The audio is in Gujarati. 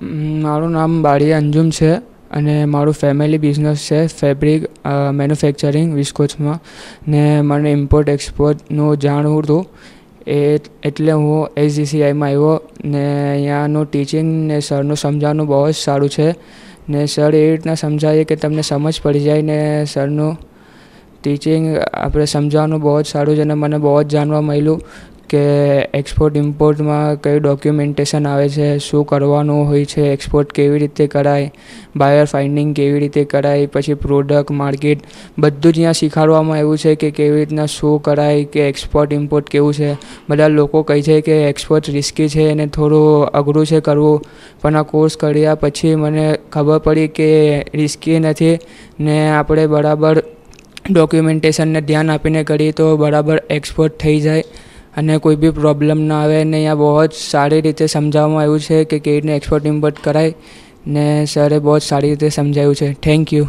મારું નામ બારી અંજુમ છે અને મારું ફેમિલી બિઝનેસ છે ફેબ્રિક મેન્યુફેક્ચરિંગ વિસ્કોચમાં ને મને ઇમ્પોર્ટ એક્સપોર્ટનું જાણવું હતું એ એટલે હું એસજીસીઆઈમાં આવ્યો ને અહીંયાનું ટીચિંગ ને સરનું સમજાવવાનું બહુ જ સારું છે ને સર એવી રીતના સમજાવીએ કે તમને સમજ પડી જાય ને સરનું ટીચિંગ આપણે સમજાવવાનું બહુ જ સારું છે અને મને બહુ જ જાણવા મળ્યું કે એક્સપોર્ટ ઇમ્પોર્ટમાં કયું ડોક્યુમેન્ટેશન આવે છે શું કરવાનું હોય છે એક્સપોર્ટ કેવી રીતે કરાય બાયર ફાઇન્ડિંગ કેવી રીતે કરાય પછી પ્રોડક્ટ માર્કેટ બધું જ અહીંયા શીખવાડવામાં આવ્યું છે કે કેવી રીતના શું કરાય કે એક્સપોર્ટ ઇમ્પોર્ટ કેવું છે બધા લોકો કહે છે કે એક્સપોર્ટ રિસ્કી છે અને થોડું અઘરું છે કરવું પણ આ કોર્સ કર્યા પછી મને ખબર પડી કે રિસ્કી નથી ને આપણે બરાબર ડોક્યુમેન્ટેશનને ધ્યાન આપીને કરીએ તો બરાબર એક્સપોર્ટ થઈ જાય અને કોઈ બી પ્રોબ્લેમ ના આવે ને અહીંયા બહુ જ સારી રીતે સમજાવવામાં આવ્યું છે કે કેવી રીતને એક્સપોર્ટ ઇમ્પોર્ટ કરાય ને સરે બહુ જ સારી રીતે સમજાયું છે થેન્ક યુ